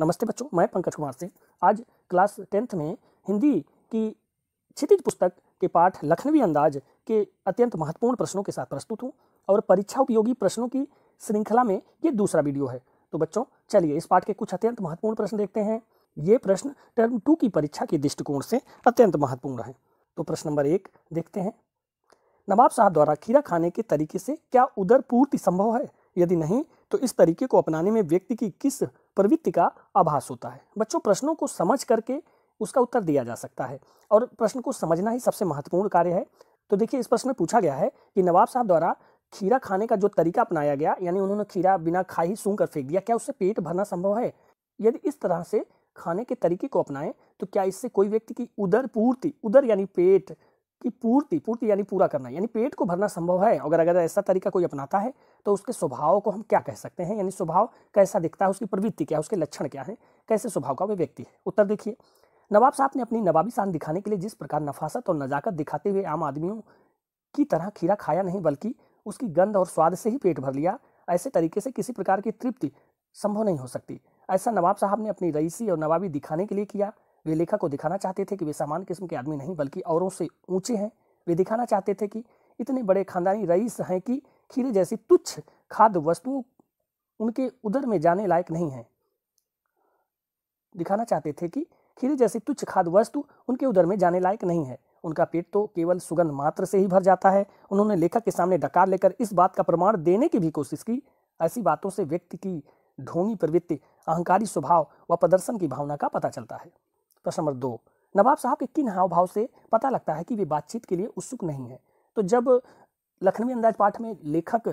नमस्ते बच्चों मैं पंकज कुमार सिंह आज क्लास टेंथ में हिंदी की क्षितिज पुस्तक के पाठ लखनवी अंदाज के अत्यंत महत्वपूर्ण प्रश्नों के साथ प्रस्तुत हूँ और परीक्षा उपयोगी प्रश्नों की श्रृंखला में ये दूसरा वीडियो है तो बच्चों चलिए इस पाठ के कुछ अत्यंत महत्वपूर्ण प्रश्न देखते हैं ये प्रश्न टर्म टू की परीक्षा के दृष्टिकोण से अत्यंत महत्वपूर्ण है तो प्रश्न नंबर एक देखते हैं नवाब साहब द्वारा खीरा खाने के तरीके से क्या उदर पूर्ति संभव है यदि नहीं तो इस तरीके को अपनाने में व्यक्ति की किस प्रवृत्ति का आभास होता है बच्चों प्रश्नों को समझ करके उसका उत्तर दिया जा सकता है और प्रश्न को समझना ही सबसे महत्वपूर्ण कार्य है तो देखिए इस प्रश्न में पूछा गया है कि नवाब साहब द्वारा खीरा खाने का जो तरीका अपनाया गया यानी उन्होंने खीरा बिना खाई ही सूंघ कर फेंक दिया क्या उससे पेट भरना संभव है यदि इस तरह से खाने के तरीके को अपनाएं तो क्या इससे कोई व्यक्ति की उदर पूर्ति उदर यानी पेट कि पूर्ति पूर्ति यानी पूरा करना यानी पेट को भरना संभव है अगर अगर ऐसा तरीका कोई अपनाता है तो उसके स्वभाव को हम क्या कह सकते हैं यानी स्वभाव कैसा दिखता है उसकी प्रवृत्ति क्या है उसके लक्षण क्या है कैसे स्वभाव का वह व्यक्ति है उत्तर देखिए नवाब साहब ने अपनी नवाबी शान दिखाने के लिए जिस प्रकार नफासत और नज़ाकत दिखाते हुए आम आदमियों की तरह खीरा खाया नहीं बल्कि उसकी गंध और स्वाद से ही पेट भर लिया ऐसे तरीके से किसी प्रकार की तृप्ति संभव नहीं हो सकती ऐसा नवाब साहब ने अपनी रईसी और नवाबी दिखाने के लिए किया वे लेखक को दिखाना चाहते थे कि वे सामान्य किस्म के आदमी नहीं बल्कि औरों से ऊंचे हैं वे दिखाना चाहते थे कि इतने बड़े खानदानी रईस हैं कि खीरे जैसी तुच्छ खाद्य वस्तुओं उनके उदर में जाने लायक नहीं है दिखाना चाहते थे कि खीरे जैसी तुच्छ खाद्य वस्तु उनके उधर में जाने लायक नहीं है उनका पेट तो केवल सुगंध मात्र से ही भर जाता है उन्होंने लेखक के सामने डकार लेकर इस बात का प्रमाण देने की भी कोशिश की ऐसी बातों से व्यक्ति की ढोंगी प्रवृत्ति अहंकारी स्वभाव व प्रदर्शन की भावना का पता चलता है प्रश्न नंबर दो नवाब साहब के किन हाव भाव से पता लगता है कि वे बातचीत के लिए उत्सुक नहीं है तो जब लखनवी अंदाज पाठ में लेखक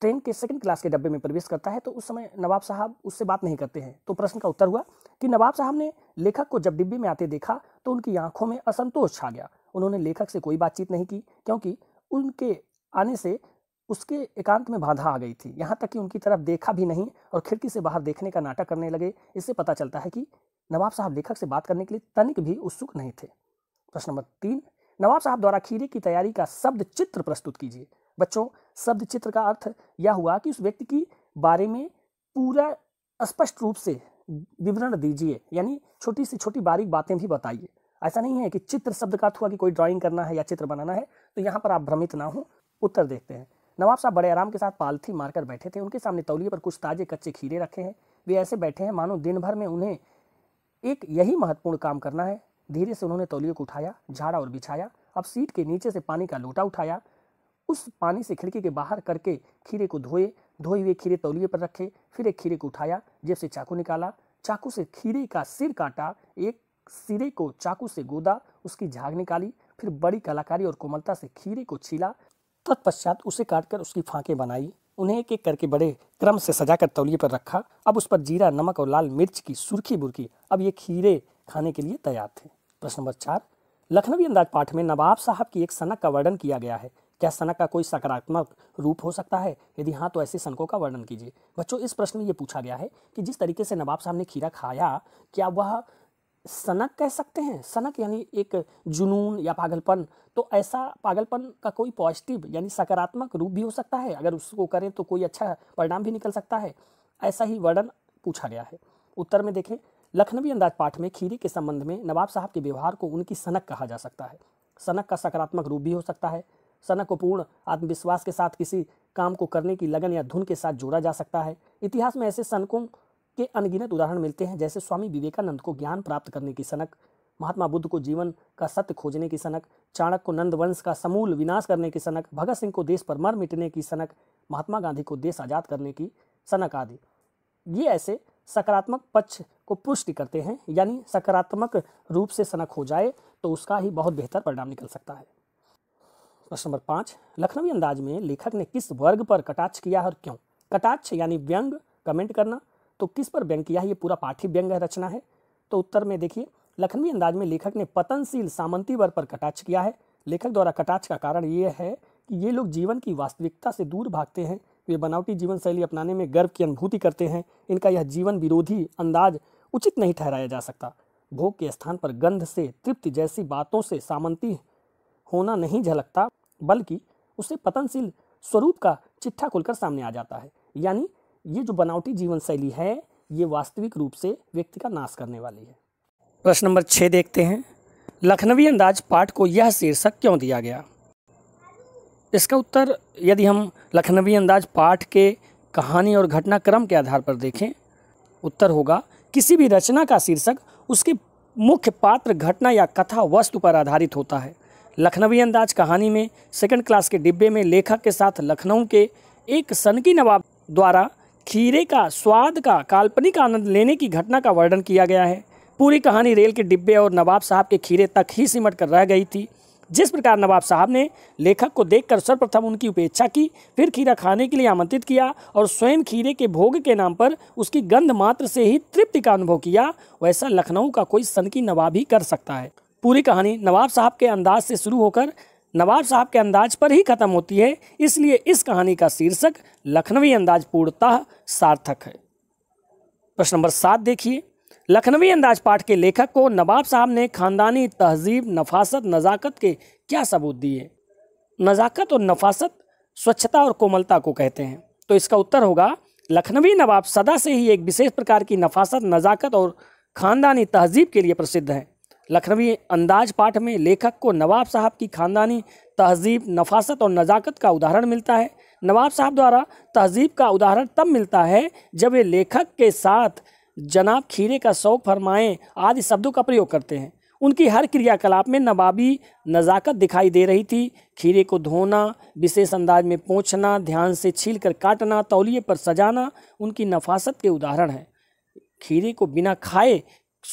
ट्रेन के सेकंड क्लास के डब्बे में प्रवेश करता है तो उस समय नवाब साहब उससे बात नहीं करते हैं तो प्रश्न का उत्तर हुआ कि नवाब साहब ने लेखक को जब डिब्बे में आते देखा तो उनकी आंखों में असंतोष छा गया उन्होंने लेखक से कोई बातचीत नहीं की क्योंकि उनके आने से उसके एकांत में बाधा आ गई थी यहाँ तक कि उनकी तरफ देखा भी नहीं और खिड़की से बाहर देखने का नाटक करने लगे इससे पता चलता है कि नवाब साहब लेखक से बात करने के लिए तनिक भी उत्सुक नहीं थे प्रश्न नंबर तीन नवाब साहब द्वारा खीरे की तैयारी का शब्द चित्र प्रस्तुत कीजिए बच्चों शब्द चित्र का अर्थ यह हुआ कि उस व्यक्ति की बारे में पूरा स्पष्ट रूप से विवरण दीजिए यानी छोटी से छोटी बारीक बातें भी बताइए ऐसा नहीं है कि चित्र शब्द का अर्थ हुआ कि कोई ड्राइंग करना है या चित्र बनाना है तो यहाँ पर आप भ्रमित ना हो उत्तर देखते हैं नवाब साहब बड़े आराम के साथ पालथी मारकर बैठे थे उनके सामने तौलिए पर कुछ ताजे कच्चे खीरे रखे हैं वे ऐसे बैठे हैं मानो दिन भर में उन्हें एक यही महत्वपूर्ण काम करना है धीरे से उन्होंने तौलिए को उठाया झाड़ा और बिछाया अब सीट के नीचे से पानी का लोटा उठाया उस पानी से खिड़की के बाहर करके खीरे को धोए धोए हुए खीरे तौलिए पर रखे फिर एक खीरे को उठाया जेब से चाकू निकाला चाकू से खीरे का सिर काटा एक सिरे को चाकू से गोदा उसकी झाग निकाली फिर बड़ी कलाकारी और कोमलता से खीरे को छीला तत्पश्चात उसे काटकर उसकी फांके बनाई उन्हें एक एक करके बड़े क्रम से सजा कर तौलिए पर रखा अब उस पर जीरा नमक और लाल मिर्च की सुर्खी बुरखी अब ये खीरे खाने के लिए तैयार थे प्रश्न नंबर चार लखनवी अंदाज पाठ में नवाब साहब की एक सनक का वर्णन किया गया है क्या सनक का कोई सकारात्मक रूप हो सकता है यदि हाँ तो ऐसे सनकों का वर्णन कीजिए बच्चों इस प्रश्न में ये पूछा गया है कि जिस तरीके से नवाब साहब ने खीरा खाया क्या वह सनक कह सकते हैं सनक यानी एक जुनून या पागलपन तो ऐसा पागलपन का कोई पॉजिटिव यानी सकारात्मक रूप भी हो सकता है अगर उसको करें तो कोई अच्छा परिणाम भी निकल सकता है ऐसा ही वर्णन पूछा गया है उत्तर में देखें लखनवी अंदाज पाठ में खीरी के संबंध में नवाब साहब के व्यवहार को उनकी सनक कहा जा सकता है सनक का सकारात्मक रूप भी हो सकता है सनक को पूर्ण आत्मविश्वास के साथ किसी काम को करने की लगन या धुन के साथ जोड़ा जा सकता है इतिहास में ऐसे सनकों के अनगिनत उदाहरण मिलते हैं जैसे स्वामी विवेकानंद को ज्ञान प्राप्त करने की सनक महात्मा बुद्ध को जीवन का सत्य खोजने की सनक चाणक को नंदवंश का समूल विनाश करने की सनक भगत सिंह को देश पर मर मिटने की सनक महात्मा गांधी को देश आज़ाद करने की सनक आदि ये ऐसे सकारात्मक पक्ष को पुष्टि करते हैं यानी सकारात्मक रूप से सनक हो जाए तो उसका ही बहुत बेहतर परिणाम निकल सकता है प्रश्न नंबर पाँच लखनवी अंदाज में लेखक ने किस वर्ग पर कटाक्ष किया है और क्यों कटाक्ष यानी व्यंग कमेंट करना तो किस पर व्यंग किया है ये पूरा पाठी व्यंग रचना है तो उत्तर में देखिए लखनवी अंदाज में लेखक ने पतनशील सामंती वर्ग पर कटाक्ष किया है लेखक द्वारा कटाक्ष का कारण ये है कि ये लोग जीवन की वास्तविकता से दूर भागते हैं वे बनावटी जीवन शैली अपनाने में गर्व की अनुभूति करते हैं इनका यह जीवन विरोधी अंदाज उचित नहीं ठहराया जा सकता भोग के स्थान पर गंध से तृप्ति जैसी बातों से सामंती होना नहीं झलकता बल्कि उसे पतनशील स्वरूप का चिट्ठा खुलकर सामने आ जाता है यानी ये जो बनावटी जीवन शैली है ये वास्तविक रूप से व्यक्ति का नाश करने वाली है प्रश्न नंबर छः देखते हैं लखनवी अंदाज पाठ को यह शीर्षक क्यों दिया गया इसका उत्तर यदि हम लखनवी अंदाज पाठ के कहानी और घटनाक्रम के आधार पर देखें उत्तर होगा किसी भी रचना का शीर्षक उसके मुख्य पात्र घटना या कथा वस्तु पर आधारित होता है लखनवी अंदाज कहानी में सेकंड क्लास के डिब्बे में लेखक के साथ लखनऊ के एक सनकी नवाब द्वारा खीरे का स्वाद का काल्पनिक आनंद लेने की घटना का वर्णन किया गया है पूरी कहानी रेल के डिब्बे और नवाब साहब के खीरे तक ही सिमट कर रह गई थी जिस प्रकार नवाब साहब ने लेखक को देखकर सर्वप्रथम उनकी उपेक्षा की फिर खीरा खाने के लिए आमंत्रित किया और स्वयं खीरे के भोग के नाम पर उसकी गंध मात्र से ही तृप्ति का अनुभव किया वैसा लखनऊ का कोई सनकी नवाब ही कर सकता है पूरी कहानी नवाब साहब के अंदाज से शुरू होकर नवाब साहब के अंदाज पर ही खत्म होती है इसलिए इस कहानी का शीर्षक लखनवी अंदाज पूर्णतः सार्थक है प्रश्न नंबर सात देखिए लखनवी अंदाज पाठ के लेखक को नवाब साहब ने खानदानी तहजीब नफासत नज़ाकत के क्या सबूत दिए नज़ाकत और नफासत स्वच्छता और कोमलता को कहते हैं तो इसका उत्तर होगा लखनवी नवाब सदा से ही एक विशेष प्रकार की नफासत नज़ाकत और खानदानी तहजीब के लिए प्रसिद्ध हैं लखनवी अंदाज पाठ में लेखक को नवाब साहब की खानदानी तहजीब नफासत और नज़ाकत का उदाहरण मिलता है नवाब साहब द्वारा तहजीब का उदाहरण तब मिलता है जब वे लेखक के साथ जनाब खीरे का शौक फरमाएँ आदि शब्दों का प्रयोग करते हैं उनकी हर क्रियाकलाप में नवाबी नज़ाकत दिखाई दे रही थी खीरे को धोना विशेष अंदाज में पोंछना ध्यान से छील कर काटना तौलिए पर सजाना उनकी नफासत के उदाहरण हैं खीरे को बिना खाए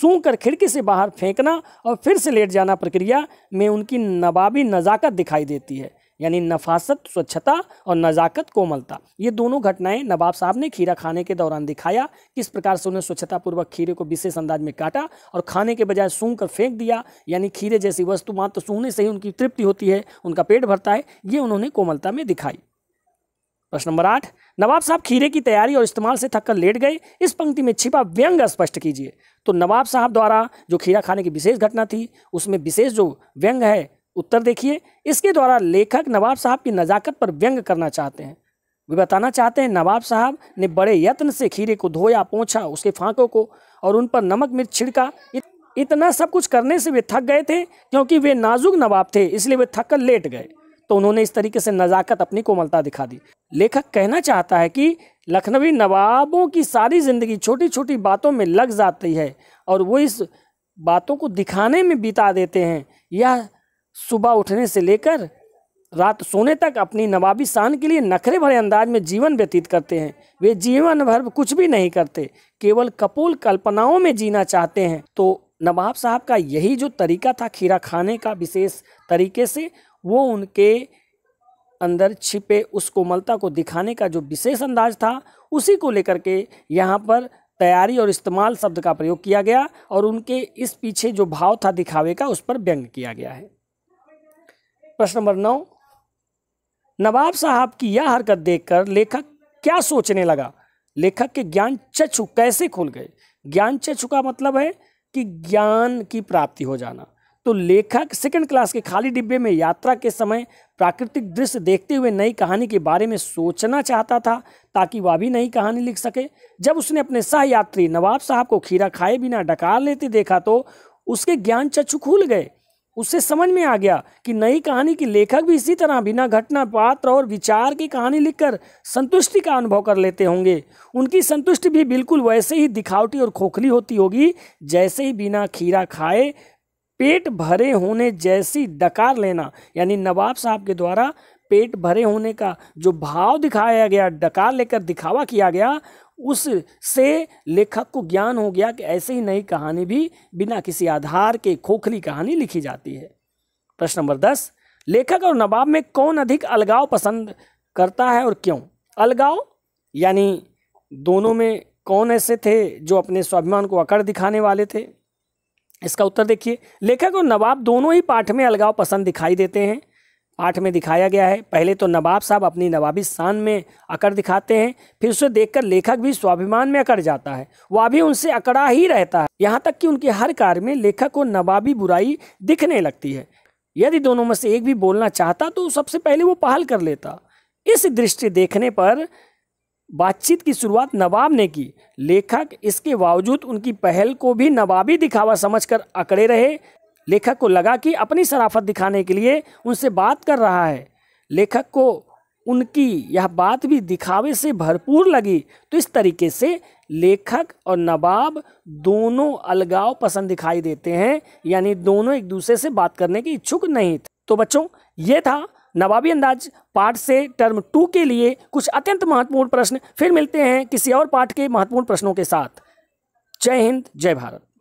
सूंघ कर खिड़की से बाहर फेंकना और फिर से लेट जाना प्रक्रिया में उनकी नवाबी नज़ाकत दिखाई देती है यानी नफासत स्वच्छता और नज़ाकत कोमलता ये दोनों घटनाएं नवाब साहब ने खीरा खाने के दौरान दिखाया किस प्रकार से उन्हें स्वच्छतापूर्वक खीरे को विशेष अंदाज में काटा और खाने के बजाय सूंघ कर फेंक दिया यानी खीरे जैसी वस्तु मात्र सूंघने से ही उनकी तृप्ति होती है उनका पेट भरता है ये उन्होंने कोमलता में दिखाई प्रश्न नंबर आठ नवाब साहब खीरे की तैयारी और इस्तेमाल से थककर लेट गए इस पंक्ति में छिपा व्यंग स्पष्ट कीजिए तो नवाब साहब द्वारा जो खीरा खाने की विशेष घटना थी उसमें विशेष जो व्यंग है उत्तर देखिए इसके द्वारा लेखक नवाब साहब की नज़ाकत पर व्यंग करना चाहते हैं वे बताना चाहते हैं नवाब साहब ने बड़े यत्न से खीरे को धोया पोंछा उसके फांकों को और उन पर नमक मिर्च छिड़का इतना सब कुछ करने से वे थक गए थे क्योंकि वे नाजुक नवाब थे इसलिए वे थक कर लेट गए तो उन्होंने इस तरीके से नज़ाकत अपनी कोमलता दिखा दी लेखक कहना चाहता है कि लखनवी नवाबों की सारी ज़िंदगी छोटी छोटी बातों में लग जाती है और वो इस बातों को दिखाने में बिता देते हैं यह सुबह उठने से लेकर रात सोने तक अपनी नवाबी शान के लिए नखरे भरे अंदाज में जीवन व्यतीत करते हैं वे जीवन भर कुछ भी नहीं करते केवल कपूल कल्पनाओं में जीना चाहते हैं तो नवाब साहब का यही जो तरीका था खीरा खाने का विशेष तरीके से वो उनके अंदर छिपे उस कोमलता को दिखाने का जो विशेष अंदाज था उसी को लेकर के यहाँ पर तैयारी और इस्तेमाल शब्द का प्रयोग किया गया और उनके इस पीछे जो भाव था दिखावे का उस पर व्यंग किया गया है प्रश्न नंबर नौ नवाब साहब की यह हरकत देखकर लेखक क्या सोचने लगा लेखक के ज्ञान चक्षु कैसे खुल गए ज्ञान चक्षु का मतलब है कि ज्ञान की प्राप्ति हो जाना तो लेखक सेकंड क्लास के खाली डिब्बे में यात्रा के समय प्राकृतिक दृश्य देखते हुए नई कहानी के बारे में सोचना चाहता था ताकि वह भी नई कहानी लिख सके जब उसने अपने सहयात्री नवाब साहब को खीरा खाए बिना डकार लेते देखा तो उसके ज्ञान चक्षु खुल गए उससे समझ में आ गया कि नई कहानी के लेखक भी इसी तरह बिना घटना पात्र और विचार की कहानी लिखकर संतुष्टि का अनुभव कर लेते होंगे उनकी संतुष्टि भी बिल्कुल वैसे ही दिखावटी और खोखली होती होगी जैसे ही बिना खीरा खाए पेट भरे होने जैसी डकार लेना यानी नवाब साहब के द्वारा पेट भरे होने का जो भाव दिखाया गया डकार लेकर दिखावा किया गया उससे लेखक को ज्ञान हो गया कि ऐसे ही नई कहानी भी बिना किसी आधार के खोखली कहानी लिखी जाती है प्रश्न नंबर दस लेखक और नवाब में कौन अधिक अलगाव पसंद करता है और क्यों अलगाव यानी दोनों में कौन ऐसे थे जो अपने स्वाभिमान को अकड़ दिखाने वाले थे इसका उत्तर देखिए लेखक और नवाब दोनों ही पाठ में अलगाव पसंद दिखाई देते हैं पाठ में दिखाया गया है पहले तो नवाब साहब अपनी नवाबी शान में अकड़ दिखाते हैं फिर उसे देखकर लेखक भी स्वाभिमान में अकड़ जाता है वह भी उनसे अकड़ा ही रहता है यहाँ तक कि उनके हर कार्य में लेखक को नवाबी बुराई दिखने लगती है यदि दोनों में से एक भी बोलना चाहता तो सबसे पहले वो पहल कर लेता इस दृष्टि देखने पर बातचीत की शुरुआत नवाब ने की लेखक इसके बावजूद उनकी पहल को भी नवाबी दिखावा समझकर अकड़े रहे लेखक को लगा कि अपनी शराफत दिखाने के लिए उनसे बात कर रहा है लेखक को उनकी यह बात भी दिखावे से भरपूर लगी तो इस तरीके से लेखक और नवाब दोनों अलगाव पसंद दिखाई देते हैं यानी दोनों एक दूसरे से बात करने के इच्छुक नहीं थे तो बच्चों ये था नवाबी अंदाज पाठ से टर्म टू के लिए कुछ अत्यंत महत्वपूर्ण प्रश्न फिर मिलते हैं किसी और पाठ के महत्वपूर्ण प्रश्नों के साथ जय हिंद जय भारत